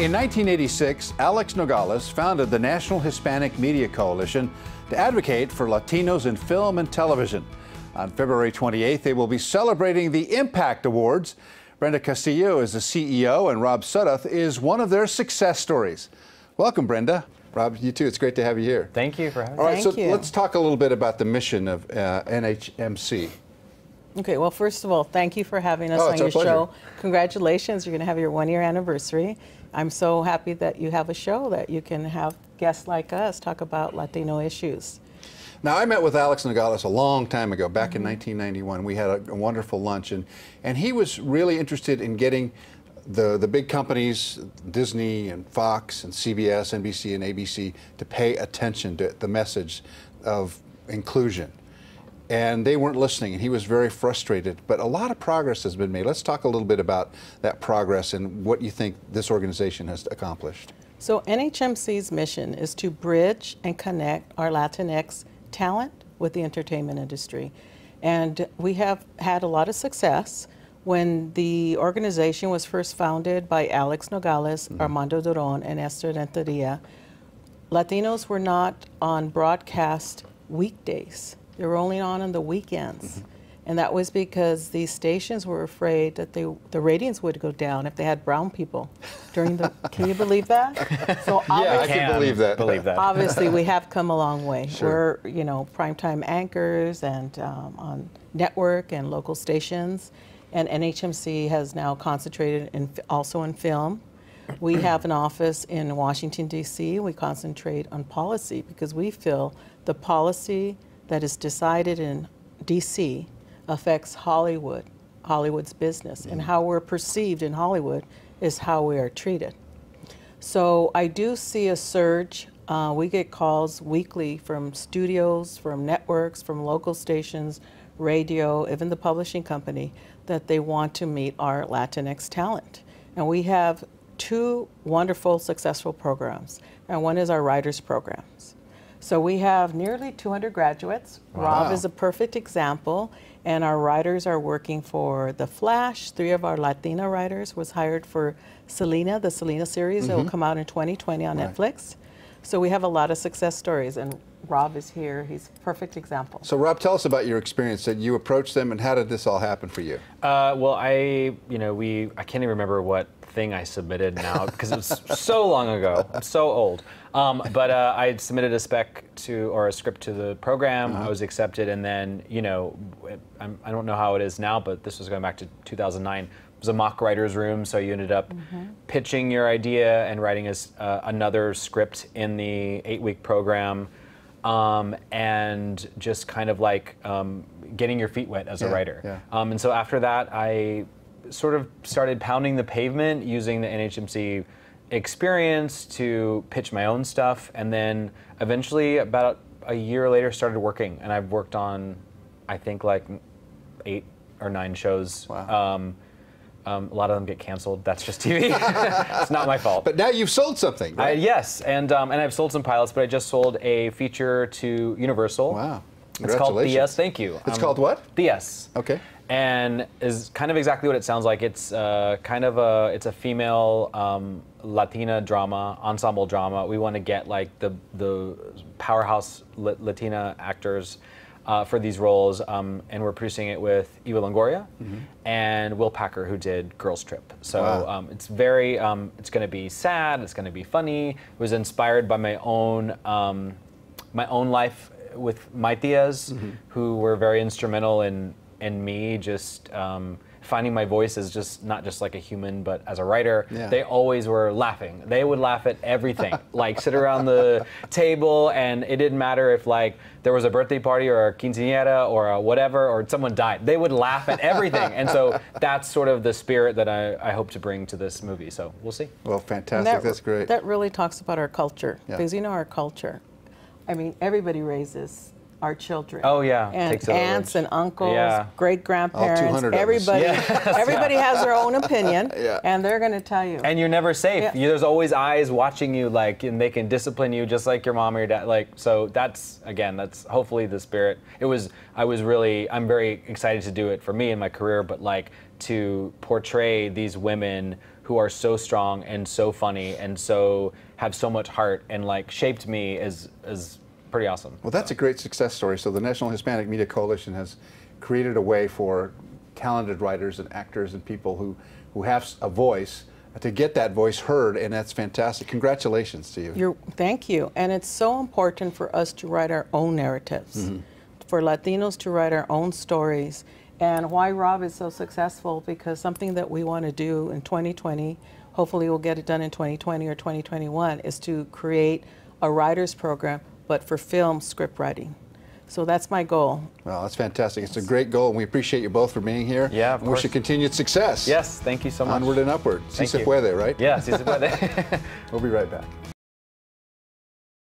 In 1986, Alex Nogales founded the National Hispanic Media Coalition to advocate for Latinos in film and television. On February 28th, they will be celebrating the Impact Awards. Brenda Castillo is the CEO, and Rob Sudduth is one of their success stories. Welcome, Brenda. Rob, you too. It's great to have you here. Thank you for having me. All right, Thank so you. let's talk a little bit about the mission of uh, NHMC. Okay, well, first of all, thank you for having us oh, on your pleasure. show. Congratulations, you're going to have your one year anniversary. I'm so happy that you have a show that you can have guests like us talk about Latino issues. Now, I met with Alex Nogales a long time ago, back in 1991. Mm-hmm. We had a, a wonderful lunch, and, and he was really interested in getting the, the big companies, Disney and Fox and CBS, NBC and ABC, to pay attention to the message of inclusion and they weren't listening, and he was very frustrated. But a lot of progress has been made. Let's talk a little bit about that progress and what you think this organization has accomplished. So, NHMC's mission is to bridge and connect our Latinx talent with the entertainment industry. And we have had a lot of success. When the organization was first founded by Alex Nogales, mm -hmm. Armando Duron, and Esther Renteria, Latinos were not on broadcast weekdays. They were only on on the weekends. Mm -hmm. And that was because these stations were afraid that they, the ratings would go down if they had brown people during the. can you believe that? So yeah, I can believe that. Believe that. Obviously, we have come a long way. Sure. We're you know primetime anchors and um, on network and local stations, and NHMC has now concentrated in, also in film. We have an office in Washington D.C. We concentrate on policy because we feel the policy that is decided in DC affects Hollywood, Hollywood's business, mm. and mm-hmm. how we're perceived in Hollywood is how we are treated. So I do see a surge. Uh, we get calls weekly from studios, from networks, from local stations, radio, even the publishing company, that they want to meet our Latinx talent. And we have two wonderful, successful programs, and one is our writers programs. So we have nearly 200 graduates. Wow. Rob is a perfect example. And our writers are working for The Flash. Three of our Latina writers was hired for Selena, the Selena series mm -hmm. that will mm-hmm. come out in 2020 on right. Netflix. So we have a lot of success stories, and Rob is here. He's a perfect example. So Rob, tell us about your experience that you approached them, and how did this all happen for you? Uh, well, I, you know, we, I can't even remember what thing I submitted now because it was so long ago. so old. Um, but uh, I submitted a spec to or a script to the program. Uh -huh. I was accepted, and then you know, I, I don't know how it is now, but this was going back to 2009 was a mock writer's room, so you ended up mm -hmm. pitching your idea and writing a, uh, another script in the eight week program. Um, and just kind of like um, getting your feet wet as yeah, a writer. Yeah. Um, and so after that, I sort of started pounding the pavement using the NHMC experience to pitch my own stuff. And then eventually, about a year later, started working. And I've worked on, I think, like eight or nine shows. Wow. Um, um, a lot of them get canceled. That's just TV. it's not my fault. But now you've sold something. Right? I, yes, and um, and I've sold some pilots, but I just sold a feature to Universal. Wow. It's called DS. Thank you. It's um, called what? DS. Okay. And is kind of exactly what it sounds like. It's uh, kind of a it's a female um, Latina drama ensemble drama. We want to get like the the powerhouse Latina actors uh, for these roles, um, and we're producing it with Eva Longoria mm-hmm. and Will Packer, who did Girls Trip. So wow. um, it's very, um, it's going to be sad. It's going to be funny. It was inspired by my own, um, my own life with my tias, mm-hmm. who were very instrumental in in me just um, finding my voice as just not just like a human, but as a writer. Yeah. They always were laughing. They would laugh at everything. like sit around the table, and it didn't matter if like there was a birthday party or a quinceanera or a whatever, or someone died. They would laugh at everything. and so that's sort of the spirit that I, I, hope to bring to this movie. So we'll see. Well, fantastic. That, that's great. That really talks about our culture because yeah. you know our culture. I mean, everybody raises our children. Oh yeah, and aunts and uncles, yeah. great grandparents, everybody. everybody has their own opinion, yeah. and they're going to tell you. And you're never safe. You, there's always eyes watching you, like, and they can discipline you just like your mom or your dad. Like, so that's again, that's hopefully the spirit. It was. I was really. I'm very excited to do it for me in my career, but like to portray these women who are so strong and so funny and so have so much heart and like shaped me as as pretty awesome. Well, that's so. a great success story. So the National Hispanic Media Coalition has created a way for talented writers and actors and people who, who have a voice to get that voice heard, and that's fantastic. Congratulations to you. You're, thank you. And it's so important for us to write our own narratives, mm -hmm. for Latinos to write our own stories. And why Rob is so successful, because something that we want to do in 2020, hopefully we'll get it done in 2020 or 2021, is to create a writer's program but for film script writing. So that's my goal. Well, that's fantastic. It's a great goal, and we appreciate you both for being here. Yeah, of course. Wish you continued success. Yes, thank you so much. Onward and upward. Si se puede, right? Yeah, si se puede. we'll be right back.